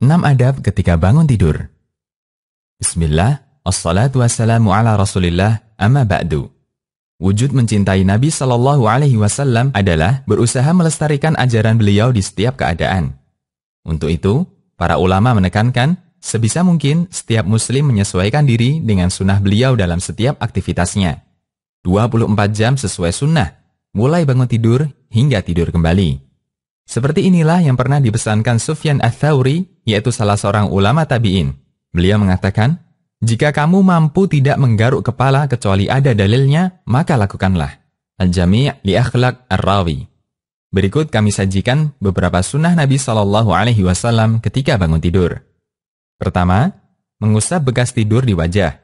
6 adab ketika bangun tidur. Bismillah, assalatu wassalamu ala rasulillah, amma ba'du. Wujud mencintai Nabi Shallallahu Alaihi Wasallam adalah berusaha melestarikan ajaran beliau di setiap keadaan. Untuk itu, para ulama menekankan sebisa mungkin setiap muslim menyesuaikan diri dengan sunnah beliau dalam setiap aktivitasnya. 24 jam sesuai sunnah, mulai bangun tidur hingga tidur kembali. Seperti inilah yang pernah dipesankan Sufyan Ats-Tsauri, yaitu salah seorang ulama tabi'in. Beliau mengatakan, "Jika kamu mampu tidak menggaruk kepala kecuali ada dalilnya, maka lakukanlah." Al-Jami' li akhlaq ar-rawi. Berikut kami sajikan beberapa sunnah Nabi Shallallahu alaihi wasallam ketika bangun tidur. Pertama, mengusap bekas tidur di wajah.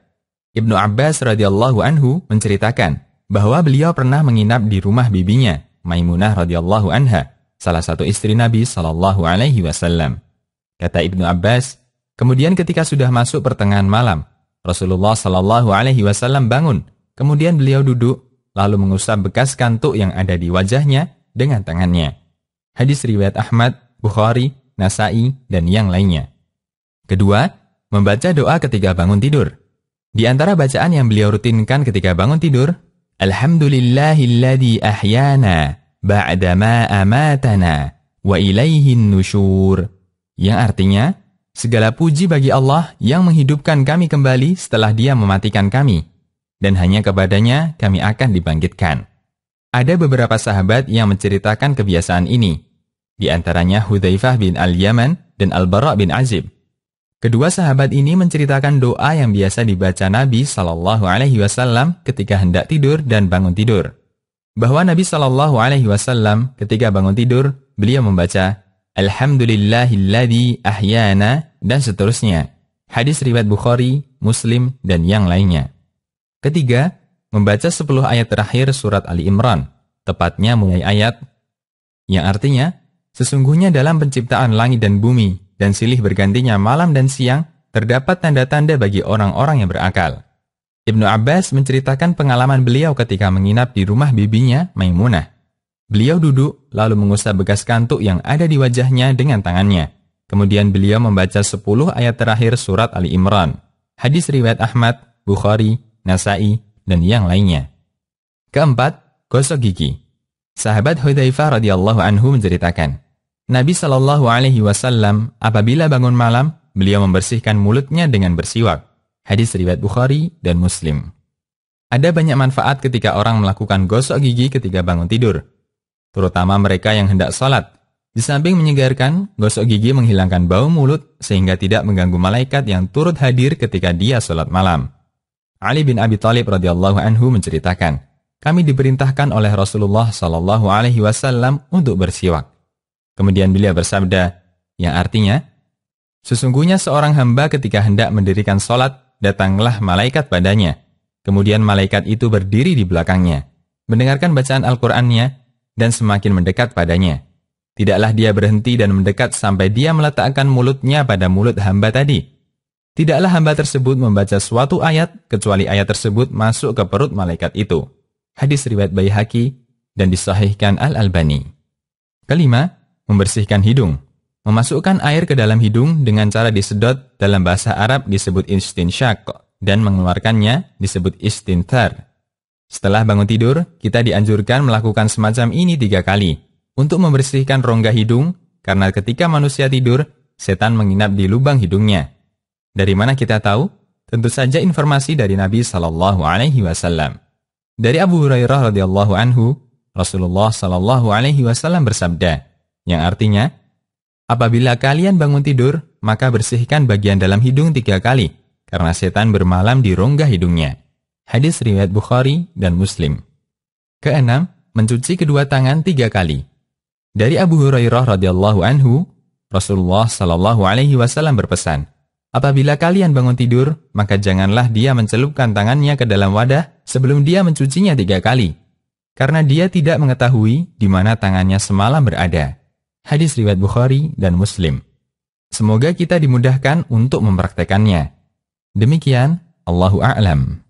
Ibnu Abbas radhiyallahu anhu menceritakan bahwa beliau pernah menginap di rumah bibinya, Maimunah radhiyallahu anha, salah satu istri Nabi Shallallahu Alaihi Wasallam. Kata Ibnu Abbas, kemudian ketika sudah masuk pertengahan malam, Rasulullah Shallallahu Alaihi Wasallam bangun, kemudian beliau duduk, lalu mengusap bekas kantuk yang ada di wajahnya dengan tangannya. Hadis riwayat Ahmad, Bukhari, Nasai, dan yang lainnya. Kedua, membaca doa ketika bangun tidur. Di antara bacaan yang beliau rutinkan ketika bangun tidur, Alhamdulillahilladzi ahyana ba'dama amatana wa ilaihin nushur yang artinya segala puji bagi Allah yang menghidupkan kami kembali setelah dia mematikan kami dan hanya kepadanya kami akan dibangkitkan. Ada beberapa sahabat yang menceritakan kebiasaan ini di antaranya Hudzaifah bin Al-Yaman dan Al-Bara bin Azib. Kedua sahabat ini menceritakan doa yang biasa dibaca Nabi Shallallahu Alaihi Wasallam ketika hendak tidur dan bangun tidur bahwa Nabi Shallallahu Alaihi Wasallam ketika bangun tidur beliau membaca Alhamdulillahilladzi ahyana dan seterusnya. Hadis riwayat Bukhari, Muslim, dan yang lainnya. Ketiga, membaca 10 ayat terakhir surat Ali Imran, tepatnya mulai ayat yang artinya, sesungguhnya dalam penciptaan langit dan bumi dan silih bergantinya malam dan siang, terdapat tanda-tanda bagi orang-orang yang berakal. Ibnu Abbas menceritakan pengalaman beliau ketika menginap di rumah bibinya, Maimunah. Beliau duduk, lalu mengusap bekas kantuk yang ada di wajahnya dengan tangannya. Kemudian beliau membaca 10 ayat terakhir surat Ali Imran. Hadis riwayat Ahmad, Bukhari, Nasai, dan yang lainnya. Keempat, gosok gigi. Sahabat Hudzaifah radhiyallahu anhu menceritakan, Nabi Shallallahu alaihi wasallam apabila bangun malam, beliau membersihkan mulutnya dengan bersiwak. Hadis riwayat Bukhari dan Muslim. Ada banyak manfaat ketika orang melakukan gosok gigi ketika bangun tidur, terutama mereka yang hendak sholat. Di samping menyegarkan, gosok gigi menghilangkan bau mulut sehingga tidak mengganggu malaikat yang turut hadir ketika dia sholat malam. Ali bin Abi Thalib radhiyallahu anhu menceritakan, kami diperintahkan oleh Rasulullah shallallahu alaihi wasallam untuk bersiwak. Kemudian beliau bersabda, yang artinya, sesungguhnya seorang hamba ketika hendak mendirikan sholat datanglah malaikat padanya. Kemudian malaikat itu berdiri di belakangnya, mendengarkan bacaan Al-Qur'annya dan semakin mendekat padanya. Tidaklah dia berhenti dan mendekat sampai dia meletakkan mulutnya pada mulut hamba tadi. Tidaklah hamba tersebut membaca suatu ayat kecuali ayat tersebut masuk ke perut malaikat itu. Hadis riwayat Baihaqi dan disahihkan Al-Albani. Kelima, membersihkan hidung. Memasukkan air ke dalam hidung dengan cara disedot dalam bahasa Arab disebut istinsyak dan mengeluarkannya disebut istintar. Setelah bangun tidur, kita dianjurkan melakukan semacam ini tiga kali untuk membersihkan rongga hidung karena ketika manusia tidur, setan menginap di lubang hidungnya. Dari mana kita tahu? Tentu saja informasi dari Nabi Shallallahu Alaihi Wasallam. Dari Abu Hurairah radhiyallahu anhu, Rasulullah Shallallahu Alaihi Wasallam bersabda, yang artinya Apabila kalian bangun tidur, maka bersihkan bagian dalam hidung tiga kali, karena setan bermalam di rongga hidungnya. Hadis riwayat Bukhari dan Muslim. Keenam, mencuci kedua tangan tiga kali. Dari Abu Hurairah radhiyallahu anhu, Rasulullah shallallahu alaihi wasallam berpesan, apabila kalian bangun tidur, maka janganlah dia mencelupkan tangannya ke dalam wadah sebelum dia mencucinya tiga kali, karena dia tidak mengetahui di mana tangannya semalam berada. Hadis riwayat Bukhari dan Muslim. Semoga kita dimudahkan untuk mempraktekannya. Demikian, Allahu a'lam.